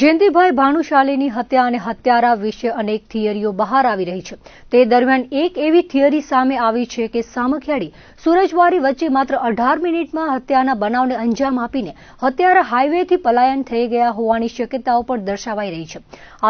જયંતિભાઈ ભાનુશાલીની હત્યા અને હત્યારા વિશે અનેક થિયરીઓ બહાર આવી રહી છે તે દરમિયાન એક એવી થિયરી સામે આવી છે કે સામખિયાળી સુરજવારી વચ્ચે માત્ર અઢાર મિનિટમાં હત્યાના બનાવને અંજામ આપીને હત્યારા હાઈવેથી પલાયન થઈ ગયા હોવાની શક્યતાઓ પણ દર્શાવાઈ રહી છે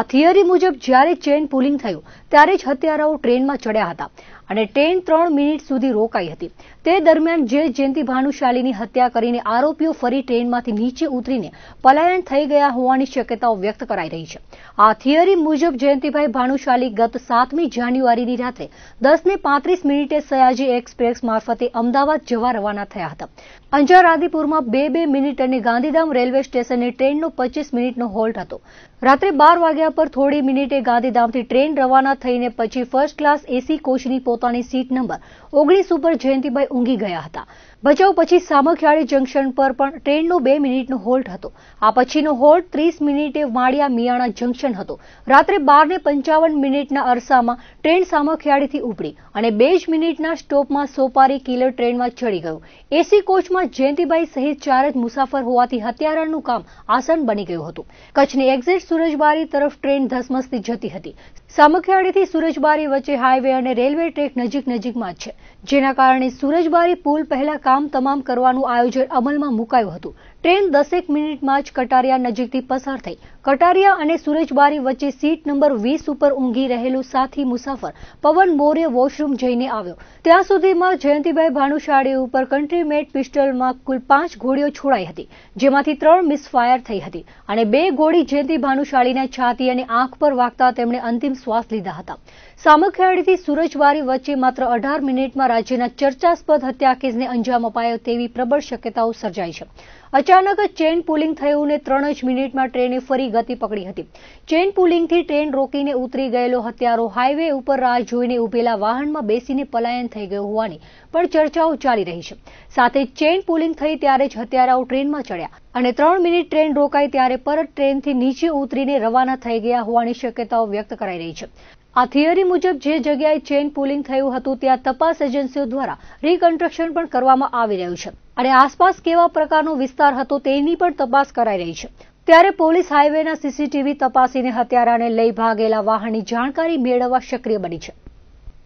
આ થિયરી મુજબ જ્યારે ચેન પુલિંગ થયું ત્યારે જ હત્યારાઓ ટ્રેનમાં ચડ્યા હતા અને ટ્રેન ત્રણ મિનિટ સુધી રોકાઈ હતી તે દરમિયાન જે જયંતિ ભાનુશાલીની હત્યા કરીને આરોપીઓ ફરી ટ્રેનમાંથી નીચે ઉતરીને પલાયન થઈ ગયા હોવાની શક્યતાઓ વ્યક્ત કરાઈ રહી છે આ થિયરી મુજબ જયંતિભાઈ ભાનુશાલી ગત સાતમી જાન્યુઆરીની રાત્રે દસ ને પાંત્રીસ મિનિટે સયાજી એક્સપ્રેસ મારફતે અમદાવાદ જવા રવાના થયા હતા અંજાર આદિપુરમાં બે બે મિનિટ અને ગાંધીધામ રેલવે સ્ટેશને ટ્રેનનો પચીસ મિનિટનો હોલ્ટ હતો રાત્રે બાર વાગ્યા પર થોડી મિનિટે ગાંધીધામથી ટ્રેન રવાના થઈને પછી ફર્સ્ટ ક્લાસ એસી કોચની પોતાની સીટ નંબર ઓગણીસ ઉપર જયંતિભાઈ ઊંઘી ગયા હતા ભચાઉ પછી સામખિયાળી જંકશન પર પણ ટ્રેનનો બે મિનિટનો હોલ્ટ હતો આ પછીનો હોલ્ટ ત્રીસ મિનિટે વાડિયા મિયાણા જંકશન હતો રાત્રે બારને પંચાવન મિનિટના અરસામાં ટ્રેન સામખિયાળીથી ઉપડી અને બે જ મિનિટના સ્ટોપમાં સોપારી કિલર ટ્રેનમાં ચડી ગયું એસી કોચમાં જયંતિભાઈ સહિત ચાર જ મુસાફર હોવાથી હત્યારાનું કામ આસન બની ગયું હતું કચ્છની એક્ઝિટ સુરજબારી તરફ ટ્રેન ધસમસતી જતી હતી સામખિયાળીથી સુરજબારી વચ્ચે હાઇવે અને રેલવે ટ્રેક નજીક નજીકમાં જ છે જેના કારણે સુરજબારી પુલ પહેલા કામ તમામ કરવાનું આયોજન અમલમાં મુકાયું હતું ટ્રેન દસેક મિનિટમાં જ કટારિયા નજીકથી પસાર થઈ કટારિયા અને સુરજબારી વચ્ચે સીટ નંબર વીસ ઉપર ઊંઘી રહેલો સાથી મુસાફર પવન મોરે વોશરૂમ જઈને આવ્યો ત્યાં સુધીમાં જયંતિભાઈ ભાનુશાળી ઉપર કન્ટ્રી પિસ્ટલમાં કુલ પાંચ ગોળીઓ છોડાઈ હતી જેમાંથી ત્રણ મિસફાયર થઈ હતી અને બે ગોળી જયંતિ ભાનુશાળીના છાતી અને આંખ પર વાગતા તેમણે અંતિમ શ્વાસ લીધા હતા સામખિયાળીથી સુરજબારી વચ્ચે માત્ર અઢાર મિનિટમાં રાજ્યના ચર્ચાસ્પદ હત્યા કેસને અંજામ અપાયો તેવી પ્રબળ શક્યતાઓ સર્જાઈ છે અચાનક ચેન પુલિંગ થયું ને ત્રણ જ મિનિટમાં ટ્રેને ફરી ગતિ પકડી હતી ચેન પુલિંગથી ટ્રેન રોકીને ઉતરી ગયેલો હત્યારો હાઈવે ઉપર રાહ જોઈને ઉભેલા વાહનમાં બેસીને પલાયન થઈ ગયો હોવાની પણ ચર્ચાઓ ચાલી રહી છે સાથે ચેન પુલિંગ થઈ ત્યારે જ હત્યારાઓ ટ્રેનમાં ચડ્યા અને ત્રણ મિનિટ ટ્રેન રોકાઈ ત્યારે પરત ટ્રેનથી નીચે ઉતરીને રવાના થઈ ગયા હોવાની શક્યતાઓ વ્યક્ત કરાઈ રહી છે આ થિયરી મુજબ જે જગ્યાએ ચેન પુલિંગ થયું હતું ત્યાં તપાસ એજન્સીઓ દ્વારા રીકન્સ્ટ્રક્શન પણ કરવામાં આવી રહ્યું છે અને આસપાસ કેવા પ્રકારનો વિસ્તાર હતો તેની પણ તપાસ કરાઈ રહી છે ત્યારે પોલીસ હાઇવેના સીસીટીવી તપાસીને હત્યારાને લઈ ભાગેલા વાહનની જાણકારી મેળવવા સક્રિય બની છે